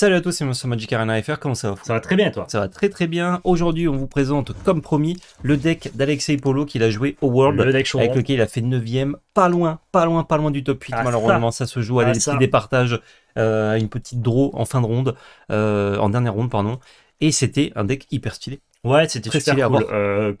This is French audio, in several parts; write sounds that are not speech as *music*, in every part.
Salut à tous, c'est Monsieur Magic Arena FR, comment ça va Ça va très bien toi Ça va très très bien. Aujourd'hui, on vous présente, comme promis, le deck d'Alexei Polo qu'il a joué au World, le deck avec lequel il a fait 9ème, pas loin, pas loin, pas loin du top 8. Ah, malheureusement, ça. se joue à ah, des petits départages, euh, une petite draw en fin de ronde, euh, en dernière ronde, pardon. Et c'était un deck hyper stylé. Ouais, c'était super cool. Euh,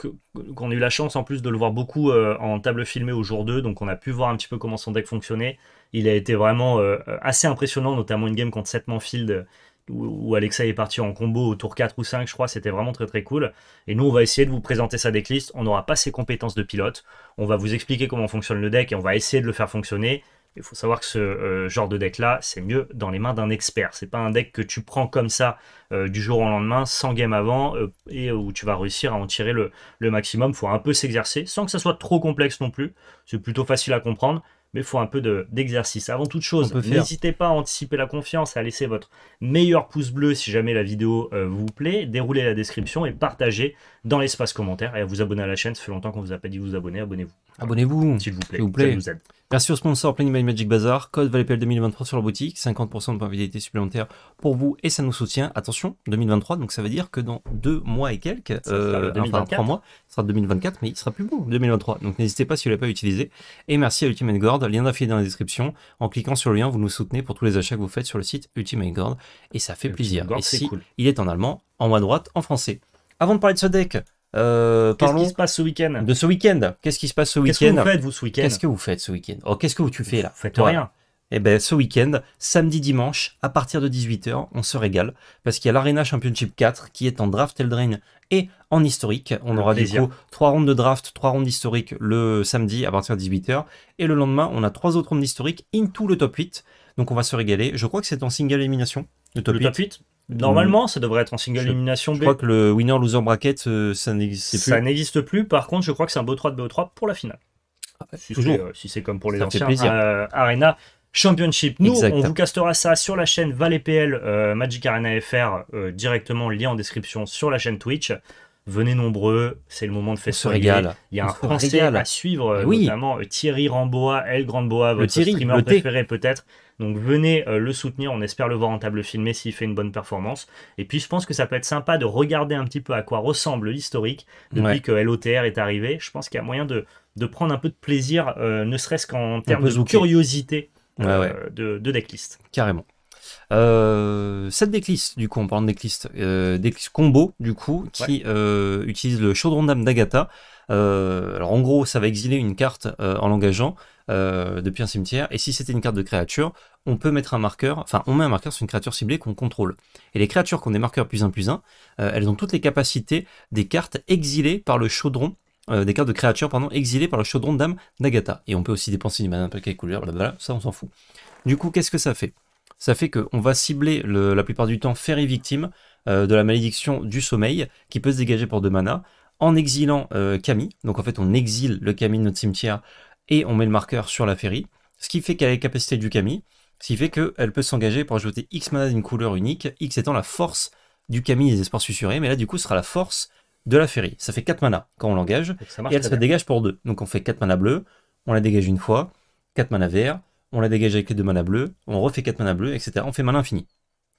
qu'on a eu la chance en plus de le voir beaucoup euh, en table filmée au jour 2, donc on a pu voir un petit peu comment son deck fonctionnait. Il a été vraiment euh, assez impressionnant, notamment une game contre 7 Manfield où, où Alexa est parti en combo au tour 4 ou 5, je crois, c'était vraiment très très cool. Et nous, on va essayer de vous présenter sa decklist. On n'aura pas ses compétences de pilote, on va vous expliquer comment fonctionne le deck et on va essayer de le faire fonctionner. Il faut savoir que ce euh, genre de deck-là, c'est mieux dans les mains d'un expert. C'est pas un deck que tu prends comme ça euh, du jour au lendemain, sans game avant, euh, et où tu vas réussir à en tirer le, maximum. Il faut un peu s'exercer, sans que ça soit trop complexe non plus. C'est plutôt facile à comprendre, mais il faut un peu d'exercice. Avant toute chose, n'hésitez pas à anticiper la confiance, à laisser votre meilleur pouce bleu si jamais la vidéo vous plaît, déroulez la description et partagez dans l'espace commentaire et à vous abonner à la chaîne. Ça fait longtemps qu'on ne vous a pas dit de vous abonner, abonnez-vous. Abonnez-vous, s'il vous plaît. vous plaît. Ça nous aide. Merci au sponsor Planning Magic Bazaar, code valetpl 2023 sur la boutique, 50% de probabilité supplémentaire pour vous et ça nous soutient. Attention, 2023, donc ça veut dire que dans deux mois et quelques, euh, enfin trois mois, ce sera 2024, mais il sera plus bon. 2023. Donc n'hésitez pas si vous ne l'avez pas utilisé. Et merci à Ultimate Gord, lien est dans la description. En cliquant sur le lien, vous nous soutenez pour tous les achats que vous faites sur le site Ultimate Gord et ça fait plaisir. il est en allemand, en haut à droite, en français. Avant de parler de ce deck, euh, qu'est-ce qui se passe ce week-end De ce week-end. Qu'est-ce qui se passe ce week-end Qu'est-ce que vous faites vous ce week-end Qu'est-ce que vous faites ce week-end Oh, qu'est-ce que tu fais là Vous faites rien. eh bien ce week-end, samedi dimanche, à partir de 18h, on se régale parce qu'il y a l'Arena Championship 4 qui est en draft Eldrain et en historique. On aura du coup 3 rondes de draft, trois rondes historiques le samedi à partir de 18h. Et le lendemain, on a trois autres rondes in into le top 8. Donc on va se régaler. Je crois que c'est en single élimination. Le top 8 Normalement, mm. ça devrait être en single élimination élimination. Je crois que le winner-loser bracket, euh, ça n'existe plus. Ça n'existe plus. Par contre, je crois que c'est un beau 3 de BO3 pour la finale. Ah si toujours. Euh, si c'est comme pour les ça anciens euh, Arena Championship. Nous, on vous castera ça sur la chaîne PL Magic Arena FR, directement lien en description sur la chaîne Twitch. Venez nombreux, c'est le moment de faire régal Il y a un Français à suivre, oui. notamment Thierry Ramboa, El Grand Boa, votre streamer préféré peut-être. Donc venez euh, le soutenir, on espère le voir en table filmée s'il fait une bonne performance. Et puis je pense que ça peut être sympa de regarder un petit peu à quoi ressemble l'historique depuis que LOTR est arrivé. Je pense qu'il y a moyen de, prendre un peu de plaisir, euh, ne serait-ce qu'en termes de curiosité euh, De, decklist. Carrément. cette decklist, du coup, on parle de decklist, decklist combo, du coup, qui utilise le chaudron d'âme d'Agatha. alors en gros, ça va exiler une carte en l'engageant. Euh, depuis un cimetière. Et si c'était une carte de créature, on peut mettre un marqueur, enfin on met un marqueur sur une créature ciblée qu'on contrôle. Et les créatures qu'on ont des marqueurs plus 1 plus 1, euh, elles ont toutes les capacités des cartes exilées par le chaudron. Euh, des cartes de créatures, pardon, exilées par le chaudron d'âme Nagata. Et on peut aussi dépenser du mana paquet quelle couleur, blablabla, ça on s'en fout. Du coup, qu'est-ce que ça fait Ça fait qu'on va cibler la plupart du temps Ferry Victime de la malédiction du sommeil qui peut se dégager pour deux mana en exilant Camille. Donc en fait, on exile le Camille de notre cimetière et on met le marqueur sur la ferry, ce qui fait qu'elle a les capacités du Kami, ce qui fait qu'elle peut s'engager pour ajouter X mana d'une couleur unique, X étant la force du Kami des espoirs susurés, mais là du coup ce sera la force de la ferry. Ça fait 4 mana quand on l'engage, et elle se dégage pour 2. Donc on fait 4 mana bleu, on la dégage une fois, 4 mana vert, on la dégage avec les 2 mana bleus, on refait 4 mana bleus, etc. On fait mana infini.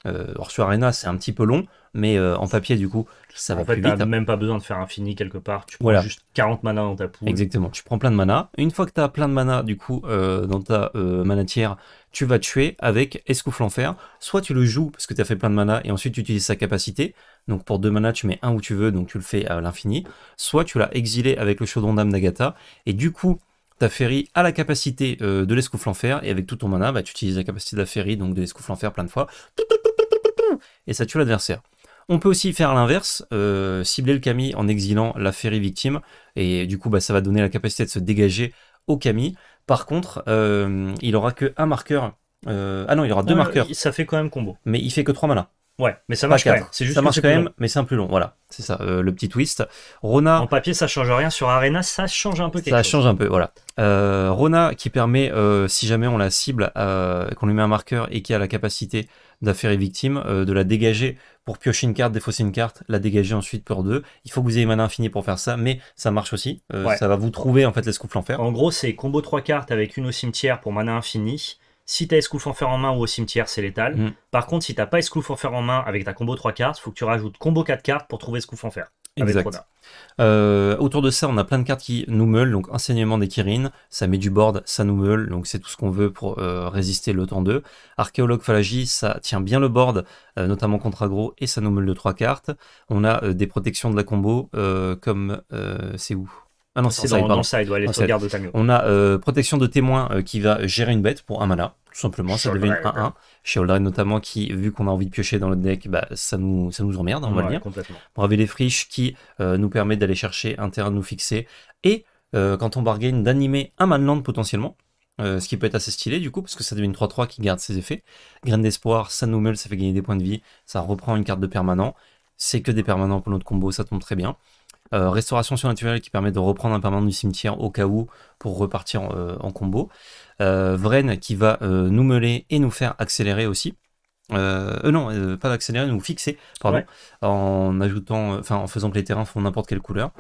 Euh, or sur Arena, c'est un petit peu long, mais euh, en papier, du coup, ça va en fait, même pas besoin de faire infini quelque part. Tu prends juste 40 mana dans ta poule. Exactement. Tu prends plein de mana. Une fois que tu as plein de mana, du coup, euh, dans ta mana manatière, tu vas tuer avec escouffle enfer Soit tu le joues parce que tu as fait plein de mana et ensuite tu utilises sa capacité. Donc pour deux manas tu mets un où tu veux, donc tu le fais à l'infini. Soit tu l'as exilé avec le chaudron d'âme d'Agatha. Et du coup, ta ferry a la capacité euh, de l'escouffle en fer, et avec tout ton mana, bah, tu utilises la capacité de la ferry, donc de l'escouffle en fer plein de fois, et ça tue l'adversaire. On peut aussi faire l'inverse, euh, cibler le Camille en exilant la ferry victime, et du coup bah, ça va donner la capacité de se dégager au Camille. Par contre, euh, il aura que un marqueur. ah non, il aura deux marqueurs. Ça fait quand même combo. Mais il fait que trois manas. Ouais, mais ça marche quand même. Juste ça marche quand même, mais c'est un peu long. Voilà, c'est ça, euh, le petit twist. Rona. En papier, ça change rien. Sur Arena, ça change un peu quelque ça chose. Ça change un peu, voilà. Euh, Rona qui permet, euh, si jamais on la cible, qu'on lui met un marqueur et qui a la capacité et victime, de la dégager pour piocher une carte, défausser une carte, la dégager ensuite pour deux. Il faut que vous ayez mana infini pour faire ça, mais ça marche aussi. Ça va vous trouver en fait les en l'enfer. En gros, c'est combo trois cartes avec une au cimetière pour mana infini si t'as en fer en main ou au cimetière, c'est létal. Mm. Par contre, si t'as pas en fer en main avec ta combo 3 cartes, faut que tu rajoutes combo 4 cartes pour trouver Escouf fer. Exact. Euh, autour de ça, on a plein de cartes qui nous meulent, donc enseignement des Kirin, ça met du board, ça nous meule, donc c'est tout ce qu'on veut pour euh, résister le temps 2. Archéologue phalagie, ça tient bien le board, euh, notamment contre aggro, et ça nous meule de 3 cartes. On a euh, des protections de la combo, comme c'est où ah non, c'est On a euh, protection de témoin euh, qui va gérer une bête pour un mana, tout simplement, ça devient un 1-1. Chez Oldred notamment, qui, vu qu'on a envie de piocher dans le deck, bah, ça, nous, ça nous emmerde, on va le dire. On Braver les friches qui euh, nous permet d'aller chercher un terrain de nous fixer, et quand on bargain, d'animer un manland potentiellement. ce qui peut être assez stylé du coup, parce que ça devient une 3-3 qui garde ses effets. Graine d'espoir, ça nous meule, ça fait gagner des points de vie, ça reprend une carte de permanent. C'est que des permanents pour notre combo, ça tombe très bien. Euh, restauration surnaturelle qui permet de reprendre un permanent du cimetière au cas où pour repartir euh, en, combo. Euh, Vren qui va nous mêler et nous faire accélérer aussi. Euh, non, pas accélérer nous fixer, pardon, en ajoutant, enfin en faisant que les terrains font n'importe quelle couleur.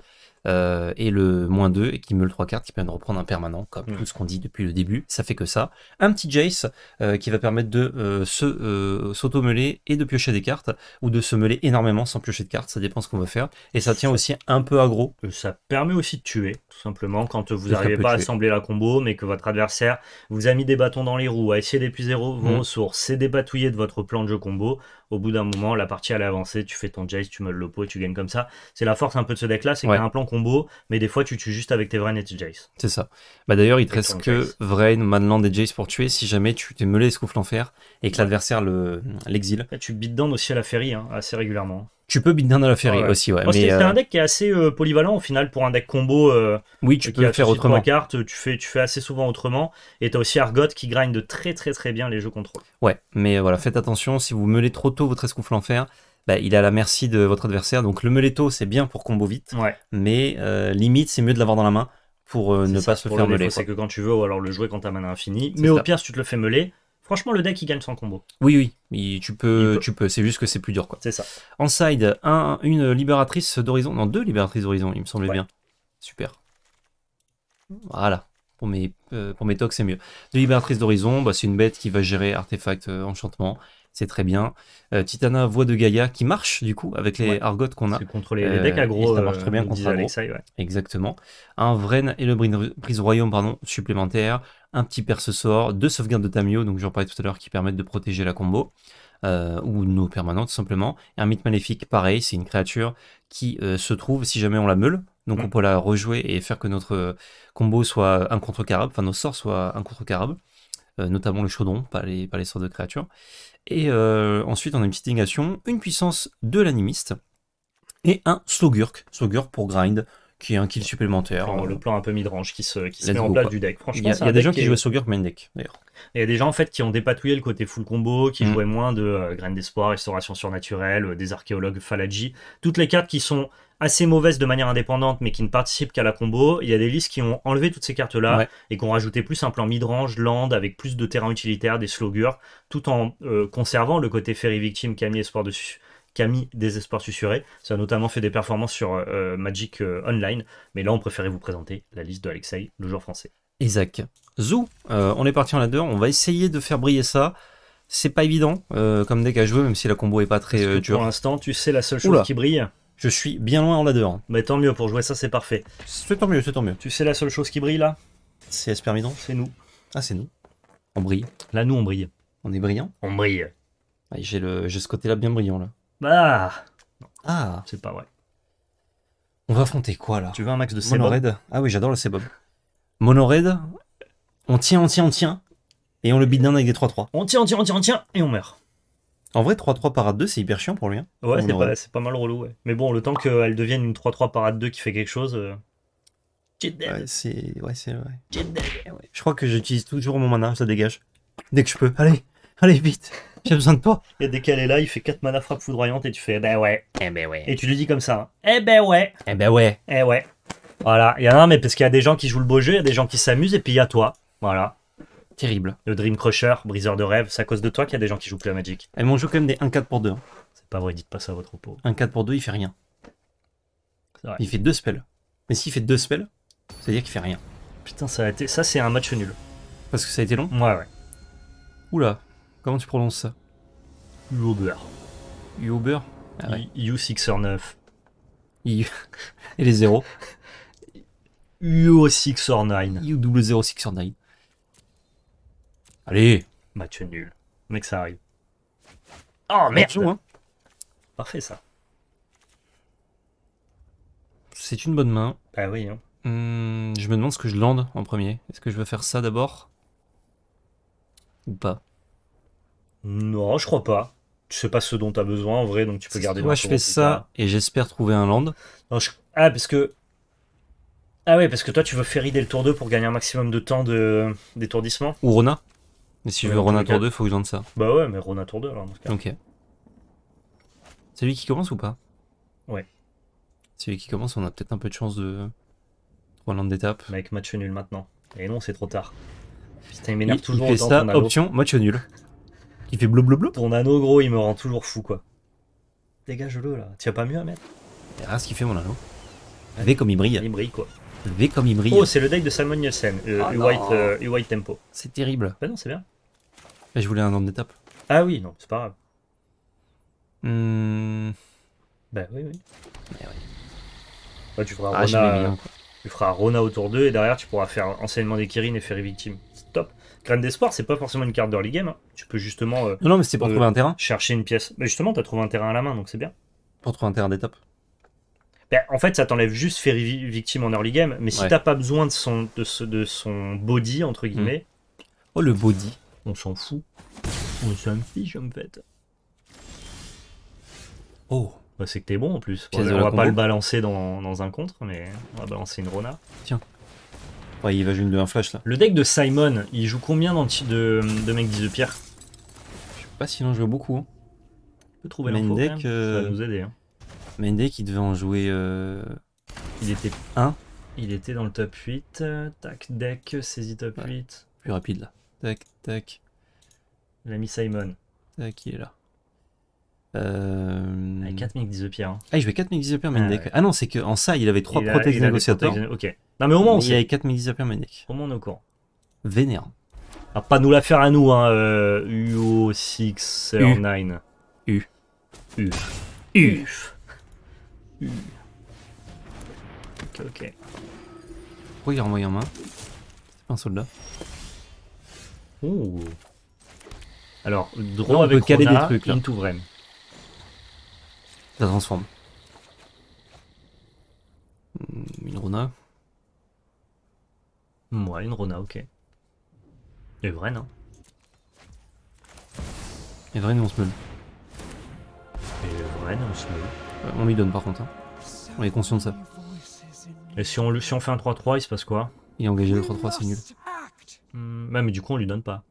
Euh, et le moins 2 et qui meule 3 cartes qui permet de reprendre un permanent, comme mm. tout ce qu'on dit depuis le début. Ça fait que ça. Un petit Jace euh, qui va permettre de euh, se sauto et de piocher des cartes, ou de se meuler énormément sans piocher de cartes, ça dépend ce qu'on veut faire. Et ça tient aussi un peu aggro. Ça permet aussi de tuer, tout simplement, quand vous n'arrivez pas à assembler la combo, mais que votre adversaire vous a mis des bâtons dans les roues, a essayé d'épuiser vos mmh. ressources, s'est débatouillé de votre plan de jeu combo au bout d'un moment, la partie allait avancer. tu fais ton Jace, tu meules le pot et tu gagnes comme ça. C'est la force un peu de ce deck-là, c'est qu'il y a un plan combo, mais des fois tu tues juste avec tes Vrain et tes Jace. C'est ça. Bah d'ailleurs, il te reste que Jace. Vrain, Manland et Jace pour tuer si jamais tu t'es meulé Scouffe l'enfer et que l'adversaire l'exile. Bah, tu bites down aussi à la ferry hein, assez régulièrement. Tu peux build dans la ferry aussi, ouais. c'est un euh, deck qui est assez euh, polyvalent au final pour un deck combo. Euh, oui, tu peux le faire autrement. Carte, tu fais, tu fais assez souvent autrement. Et tu as aussi Argot qui de très très très bien les jeux contrôle. Ouais, mais voilà, faites attention si vous meulez trop tôt votre esconflant fer, Bah, il est à la merci de votre adversaire. Donc le meulez tôt, c'est bien pour combo vite. Ouais. Mais limite, c'est mieux de l'avoir dans la main pour ne pas se faire meuler. C'est que quand tu veux, ou alors le jouer quand main est infinie. Mais au pire, si tu te le fais meuler, Franchement, le deck il gagne sans combo. Oui, oui, tu peux, tu peux. C'est juste que c'est plus dur, quoi. C'est ça. En side, une libératrice d'horizon, non, deux libératrices d'horizon, il me semblait bien. Super. Voilà. Pour mes, euh, pour mes tocs, c'est mieux. Deux libératrices d'horizon, bah, c'est une bête qui va gérer artefacts enchantements. enchantement c'est très bien. Euh, Titana, voix de Gaïa, qui marche du coup avec les argotes qu'on a. Contre les, euh, decks ça marche très bien euh, contre Exactement. Un Vren et le Brise Royaume pardon, supplémentaire. Un petit perce sort, deux sauvegardes de Tamio, donc j'en parlais tout à l'heure, qui permettent de protéger la combo. ou nos permanentes simplement. Et Un mythe maléfique, pareil, c'est une créature qui se trouve si jamais on la meule. Donc mm. on peut la rejouer et faire que notre combo soit un contre carab enfin nos sorts soient un contre carab notamment le chaudron, pas les, pas les sorts de créatures. Et euh, ensuite, on a une une puissance de l'animiste et un Slogurk. Slogurk pour grind, qui est un kill supplémentaire. le plan un peu midrange qui se, qui se met en place du deck. Franchement, il y a, des gens qui jouaient Slogurk main deck, d'ailleurs. Il y a des gens en fait qui ont dépatouillé le côté full combo, qui mm. jouaient moins de euh, Graines d'Espoir, Restauration Surnaturelle, euh, des Archéologues Falaji. Toutes les cartes qui sont assez mauvaise de manière indépendante, mais qui ne participent qu'à la combo. Il y a des listes qui ont enlevé toutes ces cartes-là et qui ont rajouté plus un plan midrange, land, avec plus de terrain utilitaire, des slogures, tout en euh, conservant le côté ferry victime, Camille Espoir dessus. Camille Désespoir susuré. Ça a notamment fait des performances sur euh, euh, Magic Online. Mais là, on préférait vous présenter la liste de Alexei, le joueur français. Isaac. Zou, on est parti en ladder. On va essayer de faire briller ça. C'est pas évident comme deck à jouer, même si la combo est pas très dure. Pour l'instant, tu sais la seule chose qui brille. Je suis bien loin en là-dedans. Mais bah, tant mieux, pour jouer ça, c'est parfait. C'est tant mieux, c'est tant mieux. Tu sais la seule chose qui brille là C'est Espermidon C'est nous. Ah, c'est nous. On brille. Là, nous, on brille. On est brillant On brille. Ah, j'ai le... ce côté-là bien brillant, là. Bah Ah C'est pas vrai. On va affronter quoi, là Tu veux un max de Sebob Monored Ah oui, j'adore le Sebob. Monored, on tient, on tient, on tient, et on le beat d'un avec des 3-3. On tient, on tient, on tient, on tient, et on meurt. En vrai, 3-3 parade 2, c'est hyper chiant pour lui. Hein. Ouais, c'est pas, mal relou. Ouais. Mais bon, le temps qu'elle devienne une 3-3 parade 2 qui fait quelque chose. Euh, ouais, c'est ouais, Je crois que j'utilise toujours mon mana, ça dégage. Dès que je peux. Allez, allez vite. J'ai besoin de toi. Et dès qu'elle est là, il fait 4 mana frappe foudroyante et tu fais eh ben ouais. Eh ben ouais. Et tu lui dis comme ça. Hein. Eh ben ouais. Eh ben ouais. Eh ouais. Voilà. Il y en a un, mais parce qu'il y a des gens qui jouent le beau jeu, il y a des gens qui s'amusent et puis il y a toi. Voilà. Terrible. Le Dream Crusher, briseur de rêve, c'est à cause de toi qu'il y a des gens qui jouent plus à Magic. Elles mon joué quand même des 1-4 pour 2. Hein. C'est pas vrai, dites pas ça à votre repos. 1-4 pour 2, il fait rien. vrai. Il fait deux spells. Mais s'il fait deux spells, c'est-à-dire qu'il fait rien. Putain, ça a été. Ça, c'est un match nul. Parce que ça a été long. Ouais, ouais. Oula, comment tu prononces ça Uber. Uber Ah ouais. U609. I- Et les zéros. UO609. u 9. *laughs* Allez Match nul. Mec, ça arrive. Oh merde hein. Parfait ça. C'est une bonne main. Bah oui. Hein. Hmm, je me demande ce que je lande en premier. Est-ce que je veux faire ça d'abord Ou pas Non, je crois pas. Tu sais pas ce dont tu as besoin en vrai, donc tu peux garder. Moi, je fais ça et j'espère trouver un land. Ah, parce que ah ouais, parce que toi, tu veux faire rider le tour 2 pour gagner un maximum de temps d'étourdissement Ou Rona mais si je veux Ronin tour 2, faut que j'entre ça. Bah ouais, mais Ronin tour 2 alors dans ce cas. Ok. C'est lui qui commence ou pas Ouais. C'est lui qui commence, on a peut-être un peu de chance de. Roland d'étape. Mec, match nul maintenant. Et non, c'est trop tard. Putain, il m'énerve toujours il fait ça, option, match nul. Il fait bleu bleu bleu. Ton anneau, gros, il me rend toujours fou quoi. Dégage-le là. Tu as pas mieux à mettre Ah, ce qu'il fait mon anneau. V comme il brille. Il brille quoi. V comme il brille. Oh, c'est le deck de Salmon Nielsen, euh, oh, White, euh, White Tempo. C'est terrible. Bah non, c'est bien je voulais un ordre d'étape. Ah oui, non, c'est pas grave. Ben oui, oui. Eh oui. Ah, tu, feras Rona, autour d'eux et derrière tu pourras faire enseignement des Kirin et Ferry Victime. C'est top. Graine d'espoir, c'est pas forcément une carte d'early game. Hein. Tu peux justement. Euh, non, non, mais c'est pour euh, trouver un terrain. Chercher une pièce. Mais justement, t'as trouvé un terrain à la main, donc c'est bien. Pour trouver un terrain d'étape. Ben, en fait, ça t'enlève juste Ferry Victime en early game, mais si t'as pas besoin de son, de, ce, de son body, entre hmm. guillemets. Oh, le body. On s'en fout. On s'en fiche en fait. Oh bah, C'est que t'es bon en plus. on va pas le balancer dans, un contre, mais on va balancer une Rona. Tiens. Ouais, il va jouer une un flash là. Le deck de Simon, il joue combien dans de, mecs 10 de pierre Je sais pas s'il en joue beaucoup. Hein. On peut trouver l'info deck, même. Euh, Ça va nous aider. Hein. il devait en jouer... Euh, il était 1. Il était dans le top 8. Euh, tac, deck, saisie top 8. Plus rapide là. Tac, tac. L'ami Simon. Tac, ah, il est là. Euh... Avec 4 mecs 10 Hein. Ah, il jouait 4 mecs 10 de main deck. Ah non, c'est qu'en ça, il avait 3 il négociateurs. Hein. Protect... Ok. Non, mais au moins, on sait. Il avait 4 mecs 10 de main deck. Au moins, on est au courant. Vénère. Ah, pas nous la faire à nous, hein. Euh, UO6, U. 9 U. U. U. U. U. Ok, ok. Pourquoi il a renvoyé en main C'est pas un soldat. Alors, Drone avec caler des Ça transforme. Hmm, une Rona Ouais, une Rona, ok. Et Vren, Et Vren, on se meule. Et Vren, on se meule. Euh, on lui donne par contre, hein. On est conscient de ça. Et si on, fait un 3-3, il se passe quoi Il engager le 3-3, c'est nul. Mmh, mais du coup, on lui donne pas.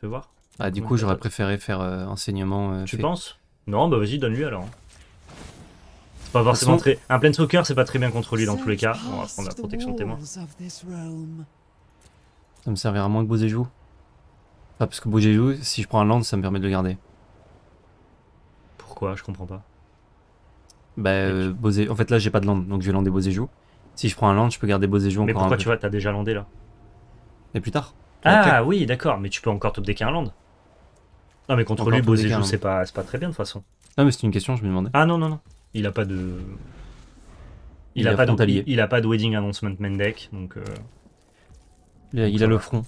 Fais voir. Ah, du coup, j'aurais préféré faire euh, enseignement. Euh, tu penses Non, bah vas-y, donne-lui alors. C'est pas forcément très. Un Planeswalker, c'est pas très bien contre lui dans tous les cas. On va prendre la protection de témoin. Ça me servira moins que joue. Ah, parce que joue si je prends un land, ça me permet de le garder. Pourquoi Je comprends pas. Bah, euh, en fait, là, j'ai pas de land, donc je vais lander joue. Si je prends un land, je peux garder joue encore. Mais pourquoi tu vois, t'as déjà landé là et plus tard. Ah oui, d'accord, mais tu peux encore top deck un land. Non, mais contre lui, Bosé joue, sais pas, pas très bien de toute façon. Non, mais c'est une question, je me demandais. Ah non, non, non. Il a pas de. Il, a, pas de, il, a pas de wedding announcement main deck, donc. Euh... Il, a, le front.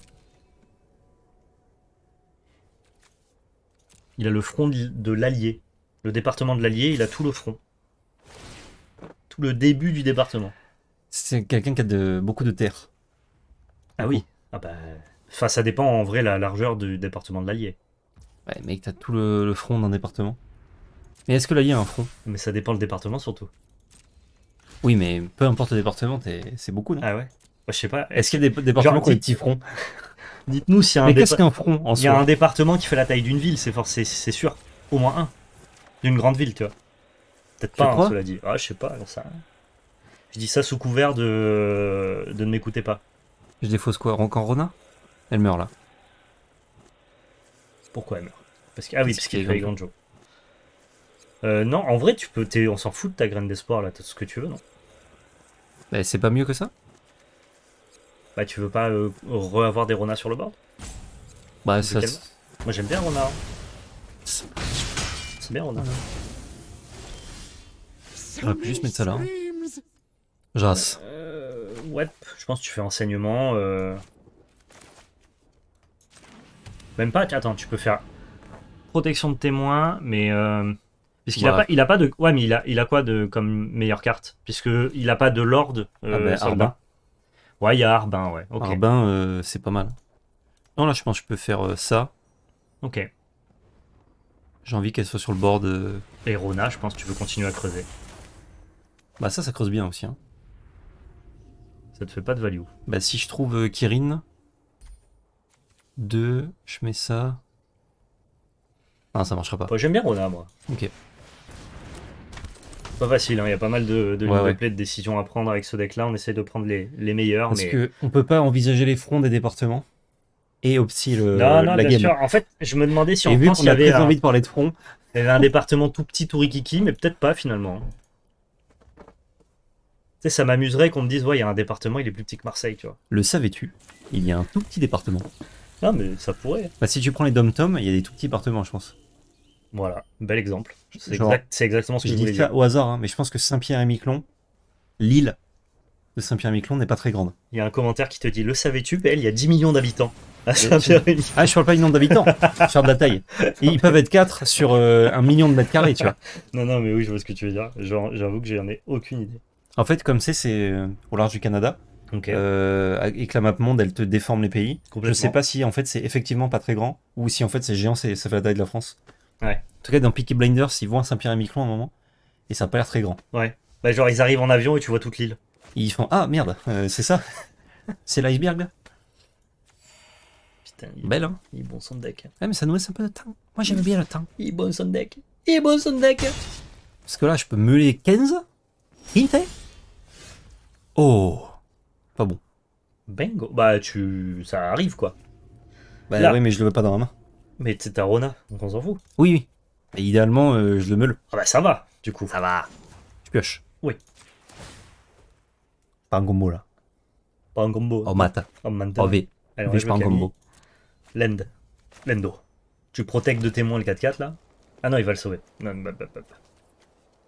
Il a le front de l'allié Le département de l'allié il a tout le front. Tout le début du département. C'est quelqu'un qui a de, beaucoup de terre. Ah oui, ah bah. Enfin, ça dépend en vrai la largeur du département de l'Allier. Ouais, mec, t'as tout le, front d'un département. Mais est-ce que l'Allier a un front Mais ça dépend le département surtout. Oui, mais peu importe le département, c'est beaucoup, non Ah ouais Je sais pas. Est-ce qu'il y a des départements qui ont des petits fronts *laughs* Dites-nous s'il y a un, front en il y a un département qui fait la taille d'une ville, c'est c'est- sûr. Au moins un. D'une grande ville, tu vois. Peut-être pas, un hein, cela dit. Ah, je sais pas, alors ça. Je dis ça sous couvert de, de ne m'écouter pas. Je défausse quoi Roncan Rona Elle meurt là. Pourquoi elle meurt parce que, Ah oui, parce qu'il grand Ganjo. Euh, non, en vrai, tu peux, on s'en fout de ta graine d'espoir là, t'as ce que tu veux, non bah, C'est pas mieux que ça Bah, tu veux pas euh, re-avoir des rona sur le board Bah, ça. Moi j'aime bien Rona. C'est bien Rona. On va juste mettre ça là. Hein. Jas ouais, je pense que tu fais enseignement. Euh. Même pas, attends, tu peux faire protection de témoin, mais... Euh, Puisqu'il a pas, il a pas de, ouais, mais il a, il a quoi de comme meilleure carte Puisque il a pas de lord. Euh, ah bah, Arbin. Ouais, il y a Arbin, ouais. Arbin, c'est pas mal. Non, là, je pense que je peux faire ça. Ok. J'ai envie qu'elle soit sur le bord Et Rona, je pense que tu veux continuer à creuser. Bah ça, ça creuse bien aussi. Hein. Ça te fait pas de value. Bah si je trouve euh, Kirin, 2, je mets ça. Ah ça marchera pas. Bah, j'aime bien Rona moi. Ok. Pas facile, hein. il y a pas mal de, de, de décisions à prendre avec ce deck-là. On essaie de prendre les, les meilleurs. Parce mais... on peut pas envisager les fronts des départements et Opsi le. Non, non, la bien sûr. En fait, je me demandais si on avait. envie de parler de front. Il y avait un département tout petit, tout rikiki, mais peut-être pas finalement sais, ça m'amuserait qu'on me dise, ouais, il y a un département, il est plus petit que Marseille, tu vois. Le savais-tu Il y a un tout petit département. Non, mais ça pourrait. Bah, si tu prends les dom-tom, il y a des tout petits départements, je pense. Voilà, bel exemple. C'est exactement ce que je, je dis au hasard, hein, mais je pense que Saint-Pierre et Miquelon, l'île de Saint-Pierre-Miquelon et n'est pas très grande. Il y a un commentaire qui te dit Le savais-tu, Elle, il y a 10 millions d'habitants euh, Ah, je parle pas du nombre d'habitants, je parle de la taille. *laughs* ils peuvent être 4 sur 1 euh, un million de mètres carrés, tu vois. Non, non, mais oui, je vois ce que tu veux dire. J'avoue que j'en ai aucune idée. En fait, comme c'est, euh, au large du Canada. Euh, et que la map monde elle te déforme les pays. Je sais pas si en fait c'est effectivement pas très grand ou si en fait c'est géant, c'est ça fait la taille de la France. Ouais. En tout cas, dans Peaky Blinders, ils voient Saint-Pierre-et-Miquelon à un moment et ça a pas l'air très grand. Ouais. Bah, genre ils arrivent en avion et tu vois toute l'île. Ils font ah merde, euh, c'est ça, *laughs* c'est l'iceberg là. Putain, belle hein. Il est bon son deck. Ouais, mais ça nous laisse un peu de temps. Moi j'aime bien le temps. Il est bon son deck. Il est bon son deck. Parce que là je peux meuler 15, 15 Oh Pas bon. Bingo. Bah, tu. Ça arrive, quoi. Bah oui, mais je le veux pas dans ma main. Mais c'est un Rona, donc on s'en fout. Oui, oui. Et idéalement, euh, je le meule. Ah bah ça va, du coup. Ça va. Tu pioches. Oui. Pas un combo, là. Pas un combo. Oh, mata. Oh, mata. Oh, V. Alors, je pas un combo. Lend. Lendo. Tu protèges de témoin le 4-4, là Ah non, il va le sauver. Non, bah, bah, bah. bah.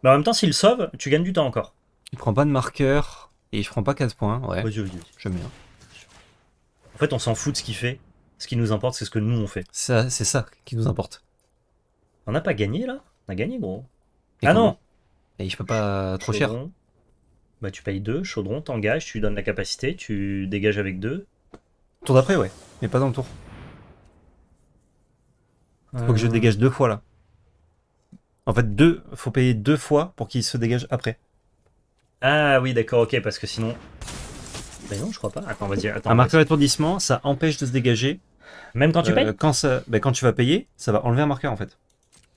Mais en même temps, s'il sauve, tu gagnes du temps encore. Il prend pas de marqueur. Et je prends pas 4 points, ouais. Je y En fait, on s'en fout de ce qu'il fait. Ce qui nous importe, c'est ce que nous on fait. Ça, c'est ça qui nous importe. On n'a pas gagné là On a gagné, gros. ah non Et je peux pas trop cher. Bah, tu payes 2, chaudron, t'engages, tu donnes la capacité, tu dégages avec 2. Tour d'après, ouais. Mais pas dans le tour. Faut que je euh. dégage deux fois là. En fait, deux, faut payer deux fois pour qu'il se dégage après. Ah oui, d'accord, ok, parce que sinon... Bah non, je crois pas. Attends, vas-y. un marqueur étourdissement, ça empêche de se dégager. Même quand tu euh, payes quand, ça... bah, quand tu vas payer, ça va enlever un marqueur en fait.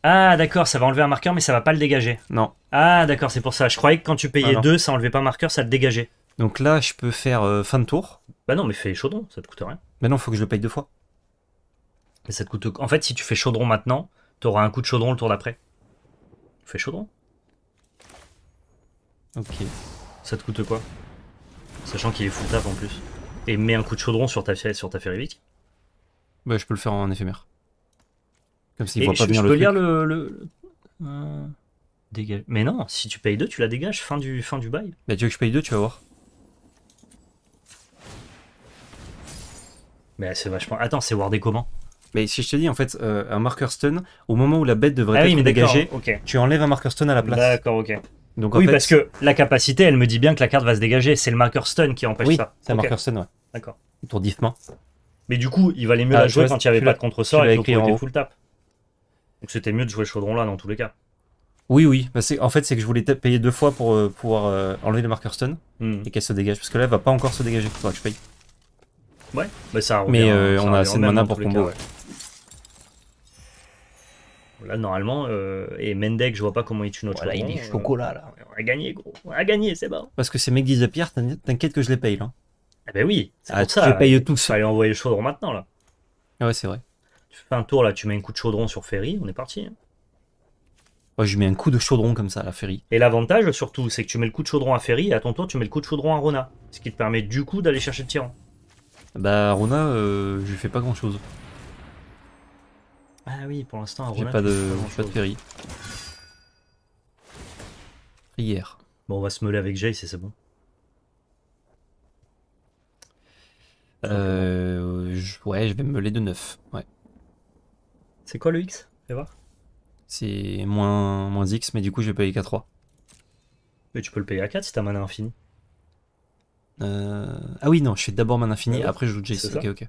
Ah d'accord, ça va enlever un marqueur, mais ça va pas le dégager. Non. Ah d'accord, c'est pour ça. Je croyais que quand tu payais ah deux ça enlevait pas un marqueur, ça le dégageait. Donc là, je peux faire euh, fin de tour. Bah non, mais fais chaudron, ça te coûte rien. Mais non, faut que je le paye deux fois. Mais ça te coûte. En fait, si tu fais chaudron maintenant, t'auras un coup de chaudron le tour d'après. Fais chaudron. Ok. Ça te coûte quoi Sachant qu'il est full tap en plus. Et mets un coup de chaudron sur ta, sur ta Bah, je peux le faire en éphémère. Comme s'il voit pas bien je peux lire le. Euh, mais non, si tu payes 2, tu la dégages, fin du, fin du bail. Bah, tu veux que je paye 2, tu vas voir. Mais bah, c'est vachement. Attends, c'est wardé comment mais si je te dis, en fait, euh, un marker au moment où la bête devrait ah être dégagée, tu enlèves un marker stun à la place. D'accord, ok oui, parce que la capacité, elle me dit bien que la carte va se dégager. C'est le marker stun qui empêche ça. C'est le marker stun, ouais. D'accord. mains. Mais du coup, il valait mieux ah, la jouer quand il n'y avait pas de contre-sort et que était full tap. Donc c'était mieux de jouer le chaudron là dans tous les cas. Oui, oui. Bah, en fait, c'est que je voulais payer deux fois pour euh, pouvoir euh, enlever le marker stun hmm. et qu'elle se dégage. Parce que là, elle va pas encore se dégager. Faudra que je paye. Ouais, bah, mais euh, ça Mais on a assez de mana pour combo là, normalement, euh, et Mendek, je vois pas comment il tue notre voilà, Il est euh, chocolat, là. On a gagné, gros. On a gagné, c'est bon. Parce que ces mecs disent Pierre, t'inquiète que je les paye, là. Ah ben oui, ah, ça. Je les paye tous. envoyer le chaudron maintenant, là. Ah ouais, c'est vrai. Tu fais un tour, là, tu mets un coup de chaudron sur Ferry, on est parti. Hein. je mets un coup de chaudron comme ça à la Ferry. Et l'avantage, surtout, c'est que tu mets le coup de chaudron à Ferry, et à ton tour, tu mets le coup de chaudron à Rona. Ce qui te permet, du coup, d'aller chercher le tyran. Bah, Rona, euh, je lui fais pas grand-chose. Ah oui, pour l'instant, J'ai pas de, pas de ferry. Hier. Bon, on va se meuler avec Jace et c'est bon. Euh, ouais, je vais me meuler de 9. Ouais. C'est quoi le X C'est moins, moins X, mais du coup, je vais payer k 3. Mais tu peux le payer à 4 si t'as mana infini. Euh... Ah oui, non, je fais d'abord mana infini, ah après je joue Jace. Ok, ok.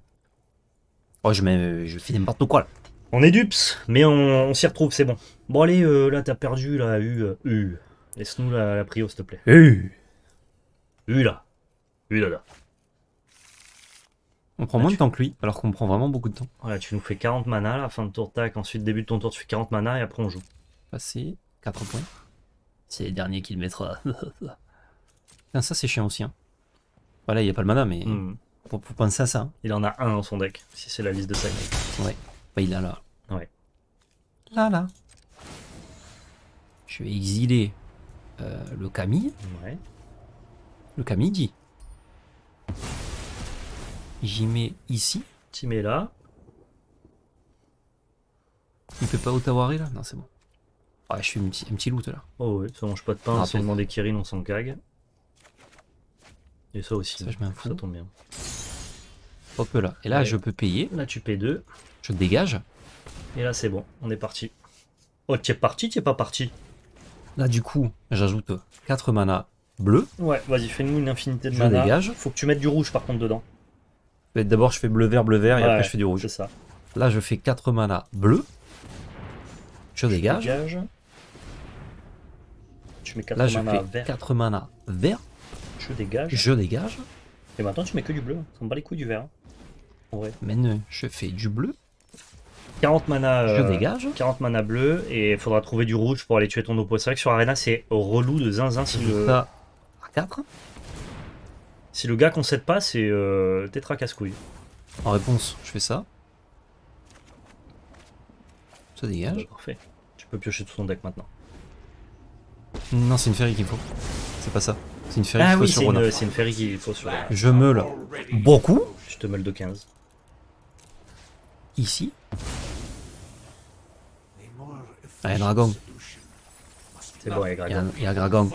Oh, je, mets, je fais n'importe quoi là. On est dupes, mais on, s'y retrouve, c'est bon. Bon allez, euh, là t'as perdu, là, euh, U. Laisse-nous la, la prio, s'il te plaît. U. U là. U là là. On prend moins de temps que lui, alors qu'on prend vraiment beaucoup de temps. Voilà, tu nous fais 40 mana, la fin de tour, tac, ensuite début de ton tour, tu fais 40 mana et après on joue. Passé, bah, 4 points. C'est les derniers qu'il mettra. *laughs* Putain, ça c'est chiant aussi. Hein. Voilà, il n'y a pas le mana, mais pour, hmm. penser à ça. Hein. Il en a un dans son deck, si c'est la liste de sa Ouais il a là. Ouais. Là, là. Je vais exiler euh, le Camille. Ouais. Le Camille dit. J'y mets ici. Tu mets là. Il peut fait pas Otawari là Non, c'est bon. Ah, je suis un petit, un loot là. Oh ouais, ça mange pas de pain, ah, si on des Kirin, on s'en cague. Et ça aussi. Ça, je mets un Ça tombe bien. Hop là. Et là, je peux payer. Là, tu payes deux. Je dégage. Et là, c'est bon, on est parti. Oh, t'es parti, t'es es pas parti Là, du coup, j'ajoute 4 mana bleu. Ouais, vas-y, fais-nous une infinité de je dégage. Faut que tu mettes du rouge, par contre, dedans. D'abord, je fais bleu, vert, bleu, vert, et après, je fais du rouge. C'est ça. Là, je fais 4 mana bleu. Je, je dégage. Tu mets 4 Là, mana je fais vert. 4 mana vert. Je dégage. Je dégage. Et maintenant, tu mets que du bleu. On me bat les couilles du vert. Ouais. Hein. Mais je fais du bleu. 40 mana, 40 euh, mana bleu et faudra trouver du rouge pour aller tuer ton oppo. C'est vrai que sur Arena c'est relou de zinzin si le. Ça. 4 Si le gars concède pas, c'est euh, casse-couille. En réponse, je fais ça. Ça dégage. Parfait. Tu peux piocher tout ton deck maintenant. Non, c'est une ferry qu'il faut. C'est pas ça. C'est une ferry ah qu'il faut oui, c'est une ferry qu'il faut sur Je meule beaucoup. Je te meule de 15. Ici Allez, ah, Dragon. C'est bon, il y a Dragon.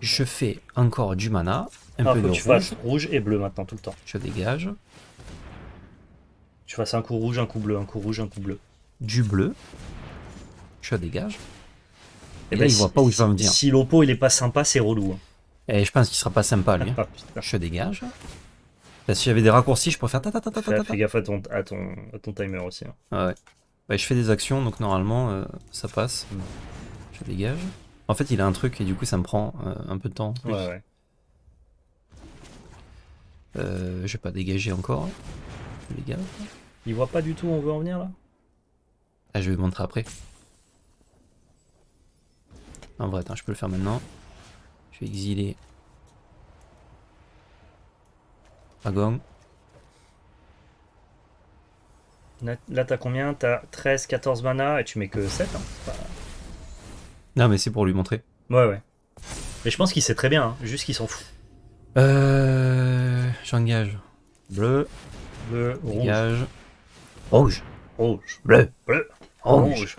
Je fais encore du mana. Un peu de rouge. rouge et bleu maintenant, tout le temps. Je dégage. Tu fasses un coup rouge, un coup bleu, un coup rouge, un coup bleu. Du bleu. Je dégage. Et, eh ben, il voit pas où il va me dire. Si l'oppo il est pas sympa, c'est relou. Et hein. eh, je pense qu'il sera pas sympa lui. Hein. *laughs* je dégage. si j'avais des raccourcis, je pourrais faire ta Fais gaffe à ton, timer aussi. Hein. Ah ouais. Bah, je fais des actions, donc normalement, euh, ça passe. Je dégage. En fait, il a un truc et du coup, ça me prend euh, un peu de temps. Ouais, ouais. Euh, je vais pas dégager encore. Je dégage. Il voit pas du tout où on veut en venir là Ah, je vais montrer après. En vrai, attends, je peux le faire maintenant. Je vais exiler. gong Là, t'as combien T'as 13, 14 mana et tu mets que 7. Hein. Non, mais c'est pour lui montrer. Ouais, ouais. Mais je pense qu'il sait très bien, hein. juste qu'il s'en fout. Euh. J'engage. Bleu. Bleu. Rouge. Rouge. Rouge. Bleu. Bleu. Rouge.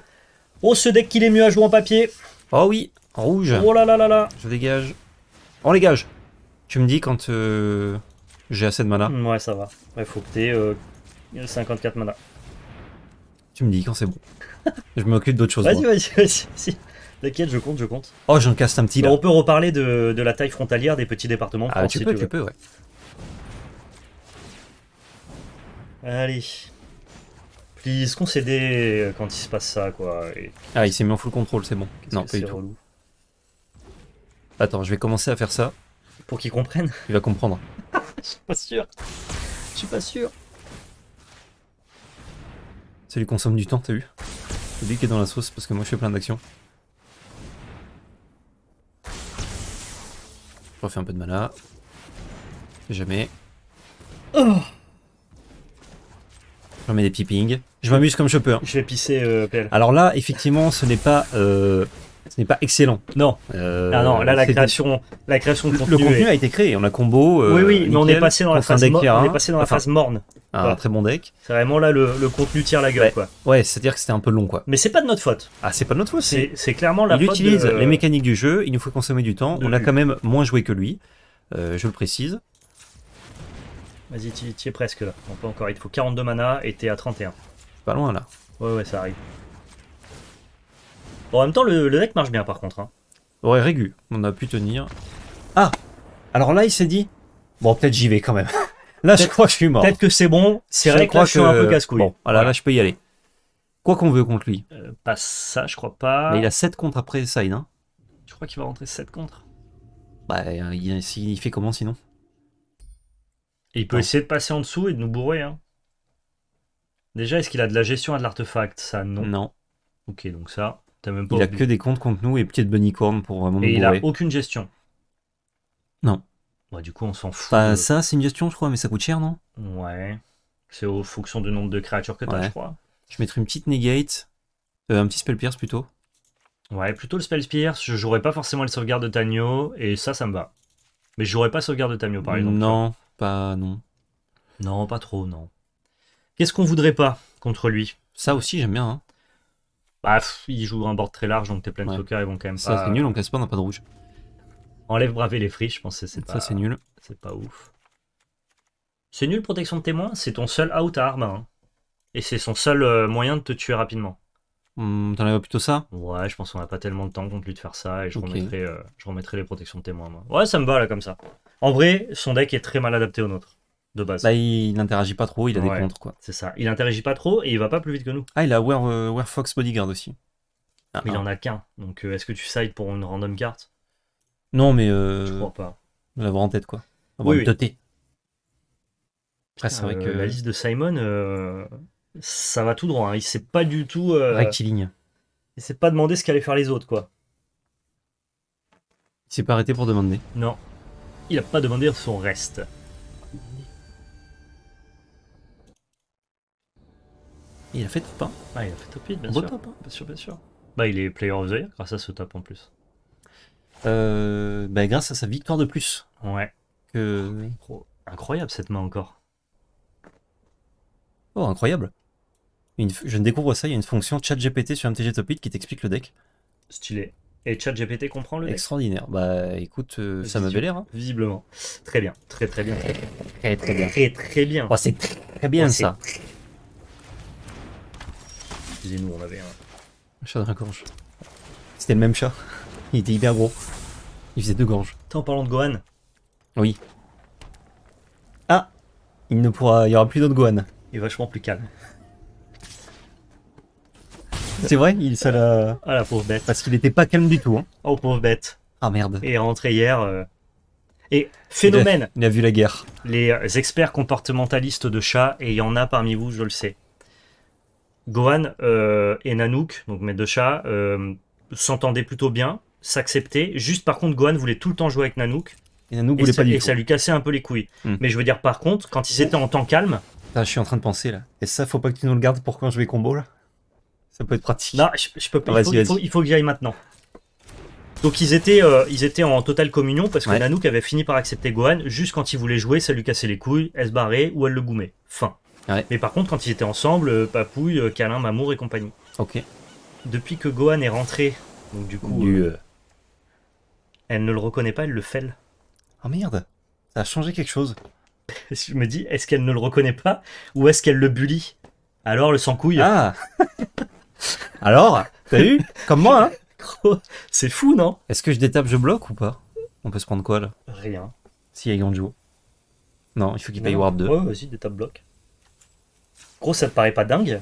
Oh, ce deck qu'il est mieux à jouer en papier. Oh oui, rouge. Oh là là là là. Je dégage. On dégage. Tu me dis quand euh, j'ai assez de mana. Ouais, ça va. Ouais, faut que t'aies euh, 54 mana. Tu me dis quand c'est bon. je m'occupe d'autres choses Vas-y, vas-y, vas-y. je compte, je compte. Oh, j'en casse un petit bah, on peut reparler de, la taille frontalière des petits départements. ah, tu, peux, tu, peux, ouais. Allez. Please, concéder euh, quand il se passe ça, quoi. Ah, il s'est mis en full contrôle, c'est bon. non, pas du tout. Attends, je vais commencer à faire ça. Pour qu'il comprenne Il va comprendre. *laughs* Je suis pas sûr. Je suis pas sûr. Ça lui consomme du temps, t'as vu C'est lui qui est dans la sauce parce que moi je fais plein d'actions. Je refais un peu de mana. Jamais. Oh je remets des pipings. Je m'amuse comme je peux. Hein. Je vais pisser, euh, PL. Alors là, effectivement, ce n'est pas euh, ce n'est pas excellent. Non. Non euh, ah non, là, la création, la création de contenu. Le contenu a été créé. On a combo. Euh, oui, oui, mais on est passé dans la phase, on est passé dans la phase morne. Un très bon deck. C'est vraiment là le, le, contenu tire la gueule, ouais. quoi. Ouais, c'est-à-dire que c'était un peu long, quoi. Mais c'est pas de notre faute. Ah, c'est pas de notre faute. C'est clairement la faute. Il utilise les mécaniques du jeu, il nous faut consommer du temps. on a quand même moins joué que lui, euh, je le précise. Vas-y, tu es presque là. On peut encore, il te faut 42 mana et t'es à 31. Pas loin, là. Ouais, ouais, ça arrive. Bon, en même temps, le, deck marche bien par contre. Hein. Ouais, Régu, on a pu tenir. Ah Alors là, il s'est dit Bon, peut-être j'y vais quand même. *laughs* là, je crois que je suis mort. Peut-être que c'est bon, c'est vrai que là, je suis un peu casse-couille. Bon, voilà, là, je peux y aller. Quoi qu'on veut contre lui. Euh, pas ça, je crois pas. Mais il a 7 contre après side, hein Je crois qu'il va rentrer 7 contre. Bah, euh, il, fait comment sinon Il peut essayer de passer en dessous et de nous bourrer, hein. Déjà, est-ce qu'il a de la gestion à de l'artefact Ça, non. Non. Ok, donc ça il a que des comptes contre nous et petite bonicorne pour vraiment Et il a aucune gestion. Non. Bah, du coup, on s'en fout. Ça, c'est une gestion, je crois, mais ça coûte cher, non Ouais. C'est aux fonctions du nombre de créatures que tu as, je crois. Je mettrais une petite negate, euh, un petit spell pierce plutôt. Ouais, plutôt le spell pierce. Je jouerais pas forcément le sauvegarde de Tanyo et ça, ça me va. Mais je jouerais pas sauvegarde de Tanyo, par exemple. Non, pas non. Non, pas trop, non. Qu'est-ce qu'on voudrait pas contre lui Ça aussi, j'aime bien. Hein. Bah, ils jouent un board très large, donc t'es plein de soccer, ils vont quand même pas. Ça, c'est nul, on casse pas, on n'a pas de rouge. Enlève braver les friches, je pense. c'est Ça, c'est nul. C'est pas ouf. C'est nul, protection de témoin, c'est ton seul out à arme. Hein. Et c'est son seul euh, moyen de te tuer rapidement. Mmh, T'en plutôt ça Ouais, je pense qu'on a pas tellement de temps contre lui de faire ça et je, remettrai, euh, je remettrai les protections de témoin. Ouais, ça me va là comme ça. En vrai, son deck est très mal adapté au nôtre base. Bah, il n'interagit pas trop, il a des contres, quoi. C'est ça. Il n'interagit pas trop et il va pas plus vite que nous. Ah, il a Where euh, Fox Bodyguard aussi. Ah, il ah. en a qu'un. Donc, euh, est-ce que tu sides pour une random carte Non, mais. Euh, je crois pas. L'avoir en tête, quoi. Avoir une ah, c'est vrai euh, que. La liste de Simon, ça va tout droit. Hein. Il sait pas du tout. Rectiligne. Il s'est pas demandé ce qu'allaient faire les autres, quoi. Il s'est pas arrêté pour demander. Non. Il a pas demandé son reste. Il a fait top 1. Ah, il a fait top 1, bien sûr. Top, Bien sûr, bien sûr. Bah, il est player of the year grâce à ce top en plus. Euh, bah, grâce à sa victoire de plus. Ouais. incroyable cette main encore. Oh, incroyable. Une... Je ne découvre ça, il y a une fonction chat GPT sur MTG Top 8 qui t'explique le deck. Stylé. Et chat GPT comprend le deck Extraordinaire. Bah écoute, euh, ça m'avait l'air. Hein. Visiblement. Très bien. Très très bien. Très très bien. Très très bien. Oh, c'est très bien oh, ça. Excusez nous, on avait un. chat de la gorge. C'était le même chat. Il était hyper gros. Il faisait deux gorges. en parlant de Gohan. Oui. Ah Il ne pourra. Il y aura plus d'autres Gohan. Il est vachement plus calme. C'est vrai, il ça l'a. Ah la pauvre bête. Parce qu'il n'était pas calme du tout. Hein. Oh pauvre bête. Ah merde. Et rentré hier. Euh, et phénomène. Il a, il a, vu la guerre. Les euh, experts comportementalistes de chats, et il y en a parmi vous, je le sais. Gohan euh, et Nanook, donc mes deux chats, euh, s'entendaient plutôt bien, s'acceptaient. Juste par contre, Gohan voulait tout le temps jouer avec Nanook. Et Nanook voulait pas du et ça lui cassait un peu les couilles. Hmm. Mais je veux dire, par contre, quand ils étaient en temps calme. je suis en train de penser là. Et ça, faut pas que tu nous le gardes pour quand je vais combo là Ça peut être pratique. Non, je, peux pas. il, faut, que j'y aille maintenant. Donc ils étaient, euh, ils étaient en totale communion parce que nanouk Nanook avait fini par accepter Gohan juste quand il voulait jouer, ça lui cassait les couilles, elle se barrait ou elle le goumait. Fin. Mais par contre, quand ils étaient ensemble, euh, Papouille, euh, câlin, Mamour et compagnie. Ok. Depuis que Gohan est rentré, donc du coup. Euh, elle ne le reconnaît pas, elle le fêle. Oh merde Ça a changé quelque chose. *laughs* Je me dis, est-ce qu'elle ne le reconnaît pas ou est-ce qu'elle le bully Alors le sans couille. Ah *laughs* Alors T'as eu Comme moi, hein *laughs* C'est fou, non Est-ce que je détape, je bloque ou pas On peut se prendre quoi là Rien. S'il y a Ganjo. Non, il faut qu'il paye Ward 2. Ouais, vas-y, détape, bloque. Gros, ça te paraît pas dingue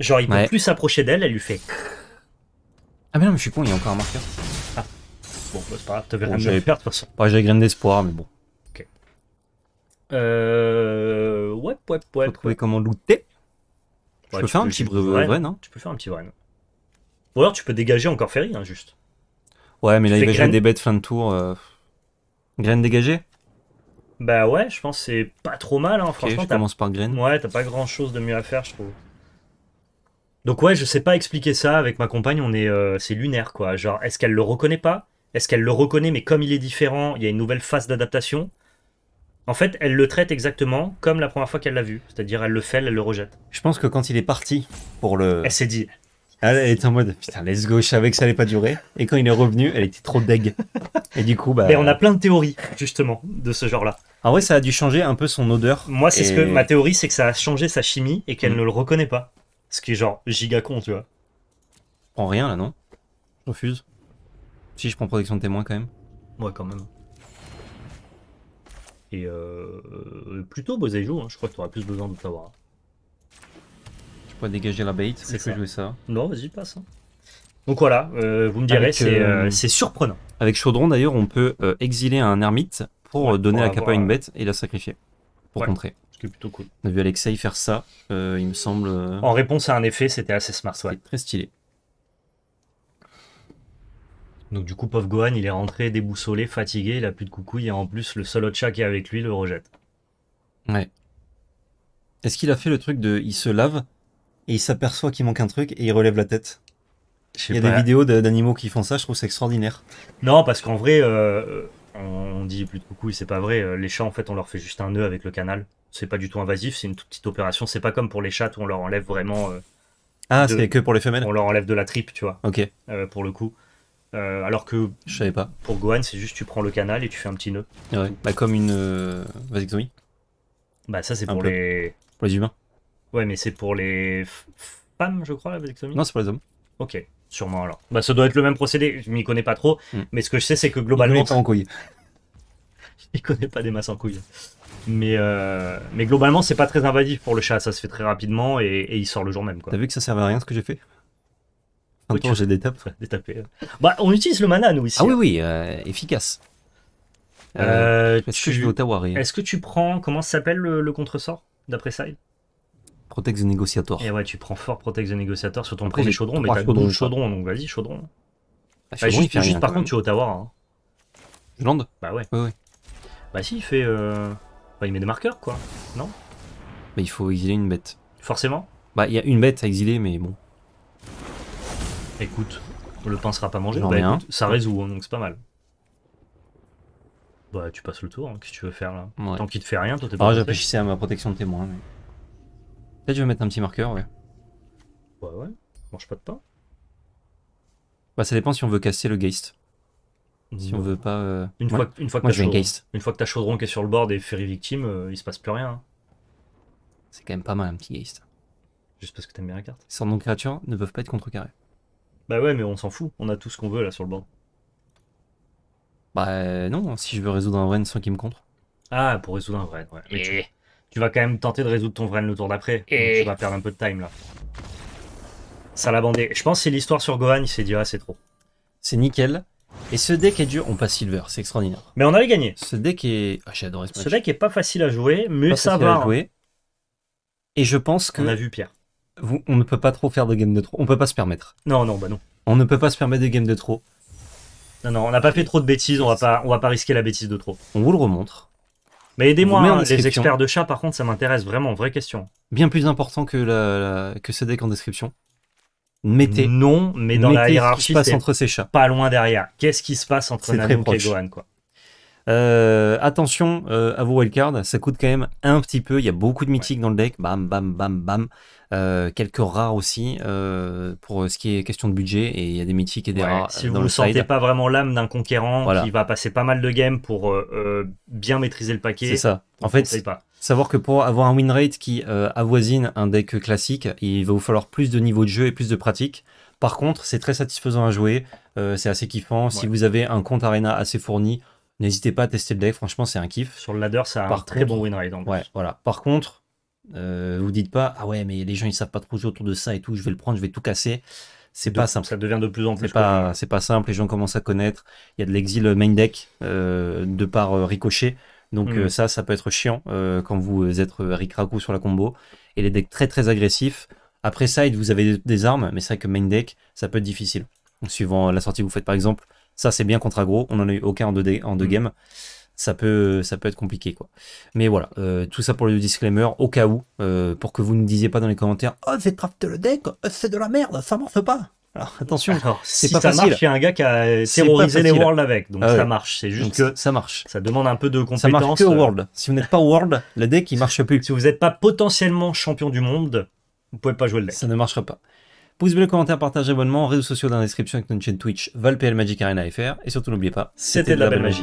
Genre, il peut plus s'approcher d'elle, elle lui fait. Ah, mais non, mais je suis con, il y a encore un marqueur. Ah, bon, bah, c'est pas grave, t'avais rien à perdre de toute façon. Ouais, j'avais graines d'espoir, mais bon. Ok. Euh. Ouais, ouais, ouais. trouver comment looter. je peux faire un petit vrai, non hein. Tu peux faire un petit vrai, Ou alors, tu peux dégager encore Ferry, hein, juste. Ouais, mais là, il va jouer des bêtes fin de tour. Euh, graines dégagées bah ouais, je pense que c'est pas trop mal. Hein. Franchement, par Green. Ouais, t'as pas grand chose de mieux à faire, je trouve. Donc ouais, je sais pas expliquer ça avec ma compagne. On est, euh, c'est lunaire quoi. Genre, est-ce qu'elle le reconnaît pas Est-ce qu'elle le reconnaît Mais comme il est différent, il y a une nouvelle phase d'adaptation. En fait, elle le traite exactement comme la première fois qu'elle l'a vu. C'est-à-dire, elle le fait, elle le rejette. Je pense que quand il est parti pour le. Elle s'est dit, ah, elle est en mode putain, let's go, je savais que ça allait pas durer. Et quand il est revenu, elle était trop deg. Et du coup, bah. Mais on a plein de théories, justement, de ce genre-là. En vrai, ça a dû changer un peu son odeur. Moi, c'est ce que ma théorie, c'est que ça a changé sa chimie et qu'elle mm. ne le reconnaît pas. Ce qui est genre giga con, tu vois. prends rien là, non Je refuse. Si, je prends protection de témoin quand même. Ouais, quand même. Et euh, euh plutôt et hein, je crois que tu plus besoin de savoir. On pourrais dégager la bait, c'est que jouer ça. Non, vas-y, passe. Hein. Donc voilà, euh, vous me direz, euh, euh, c'est surprenant. Avec Chaudron d'ailleurs, on peut exiler un ermite pour donner donner capa à une bête et la sacrifier pour contrer. Ce qui est plutôt cool. On a vu Alexei faire ça, il me semble. En réponse à un effet, c'était assez smart, ouais. Très stylé. Donc du coup, pauvre Gohan, il est rentré déboussolé, fatigué, il a plus de coucouilles, et en plus, le seul autre chat qui est avec lui le rejette. Ouais. Est-ce qu'il a fait le truc de il se lave et il s'aperçoit qu'il manque un truc et il relève la tête. Il y a des vidéos d'animaux qui font ça, je trouve c'est extraordinaire. Non, parce qu'en vrai, euh, on dit plus de coucou, c'est pas vrai. Euh, les chats, en fait, on leur fait juste un nœud avec le canal. C'est pas du tout invasif, c'est une toute petite opération. C'est pas comme pour les chats où on leur enlève vraiment. Euh, ah, c'est que pour les femelles On leur enlève de la tripe, tu vois. Ok. pour le coup. alors que. Je savais pas. Pour Gohan, c'est juste tu prends le canal et tu fais un petit nœud. Ouais. Bah, comme une Xomi. Bah, ça, c'est pour les. Pour les humains. Ouais, mais c'est pour les femmes, je crois, la vasectomie Non, c'est pour les hommes. Ok, sûrement alors. Bah, ça doit être le même procédé, je m'y connais pas trop, hmm. mais ce que je sais, c'est que globalement. *laughs* Il est en connais pas des masses en couille. Mais, euh, mais globalement, c'est pas très invasif pour le chat, ça se fait très rapidement et, il sort le jour même. T'as vu que ça servait à rien ce que j'ai fait Un temps, j'ai des tapes. Bah, on utilise le mana, nous, ici. Ah oui, oui, euh, efficace. Euh, est-ce que je au Est-ce que tu prends. Comment s'appelle le, le contresort, d'après ça. Protect the Negotiator. Et eh ouais, tu prends fort Protect the Negotiator sur ton premier chaudron, mais t'as chaudron chaudrons, donc vas-y, chaudron. Ah, bah, juste, par contre, tu es au hein. Je lande Bah ouais. Bah si, il fait. Euh, bah, il met des marqueurs, quoi, non Bah, il faut exiler une bête. Forcément Bah, il y a une bête à exiler, mais bon. Écoute, le pain sera pas mangé. Bah, écoute, ça résout, hein, donc c'est pas mal. Bah, tu passes le tour, hein. qu'est-ce que tu veux faire là Tant qu'il te fait rien, toi t'es ah, pas. Ah, j'apprécie à ma protection de témoin, Peut-être je vais mettre un petit marqueur, ouais. Bah ouais, ouais. Mange pas de pain. Bah, ça dépend si on veut casser le Geist. Si on veut pas. Euh, une, fois, une fois que t'as chaudron, une chaudron qui est sur le bord et ferry victime, euh, il se passe plus rien. Hein. C'est quand même pas mal un petit Geist. Juste parce que t'aimes bien la carte. Sans nom créatures ne peuvent pas être contre-carrés. Bah ouais, mais on s'en fout. On a tout ce qu'on veut là sur le bord. Bah non, si je veux résoudre un vrai sans qu'il me contre. Ah, pour résoudre un vrai, ouais. Mais tu vas quand même tenter de résoudre ton Vren le tour d'après. Et... Tu vas perdre un peu de time là. Ça l'a bandé. Je pense que c'est l'histoire sur Gohan, C'est s'est dit ah, c'est trop. C'est nickel. Et ce deck est dur, on passe silver, c'est extraordinaire. Mais on avait gagné. Ce deck est. Ah, j'ai adoré ce match. Ce deck est pas facile à jouer, mais ça va. À hein. jouer. Et je pense qu'on a vu Pierre. on ne peut pas trop faire de game de trop. On peut pas se permettre. Non, non, bah non. On ne peut pas se permettre de game de trop. Non, non, on n'a pas fait trop de bêtises, on va pas, on va pas risquer la bêtise de trop. On vous le remontre. Mais aidez-moi, hein, les experts de chat, par contre, ça m'intéresse vraiment, vraie question. Bien plus important que, que ce deck en description. Mettez. Non, mais dans la hiérarchie, ce qui se passe entre ces chats. Pas loin derrière. Qu'est-ce qui se passe entre Nanook et Gohan, quoi. Euh, attention euh, à vos wildcards, ça coûte quand même un petit peu. Il y a beaucoup de mythiques dans le deck. Bam, bam, bam, bam. Euh, quelques rares aussi euh, pour ce qui est question de budget et il y a des mythiques et des rares. Si euh, vous ne sentez pas vraiment l'âme d'un conquérant voilà. qui va passer pas mal de games pour bien maîtriser le paquet, c'est ça. En fait, savoir que pour avoir un win rate qui avoisine un deck classique, il va vous falloir plus de niveau de jeu et plus de pratique. Par contre, c'est très satisfaisant à jouer, c'est assez kiffant. Si vous avez un compte arena assez fourni, n'hésitez pas à tester le deck. Franchement, c'est un kiff. Sur le ladder, ça a un très bon win rate. ouais, voilà. Par contre, euh, vous dites pas, ah ouais, mais les gens ils savent pas trop jouer autour de ça et tout, je vais le prendre, je vais tout casser. C'est pas simple. Ça devient de plus en plus. C'est pas, c'est pas simple. Les gens commencent à connaître. Il y a de l'exil main deck euh, de par euh, ricochet. Donc mm. ça, ça peut être chiant quand vous êtes ricraco sur la combo. Et les decks très très agressifs. Après ça vous avez des armes, mais c'est vrai que main deck, ça peut être difficile. Suivant la sortie que vous faites par exemple, ça c'est bien contre aggro, on en a eu aucun en deux, en deux mm. games ça peut, ça peut être compliqué quoi. Mais voilà, euh, tout ça pour le disclaimer, au cas où, euh, pour que vous ne disiez pas dans les commentaires « Oh, j'ai crafté le deck, c'est de la merde, ça marche pas !» Alors attention, c'est si pas ça marche, il y a un gars qui a terrorisé les worlds avec, donc ah ça marche. C'est juste que ça marche. Ça demande un peu de compétence. Ça marche que euh. world. Si vous n'êtes pas world, le deck il marche plus. Si vous n'êtes pas potentiellement champion du monde, vous pouvez pas jouer le deck. Ça ne marchera pas. Pouce bleu, commentaire, partage, abonnement, réseaux sociaux dans la description avec notre chaîne Twitch, ValPL Magic Arena FR, et surtout n'oubliez pas, c'était de, la belle magie.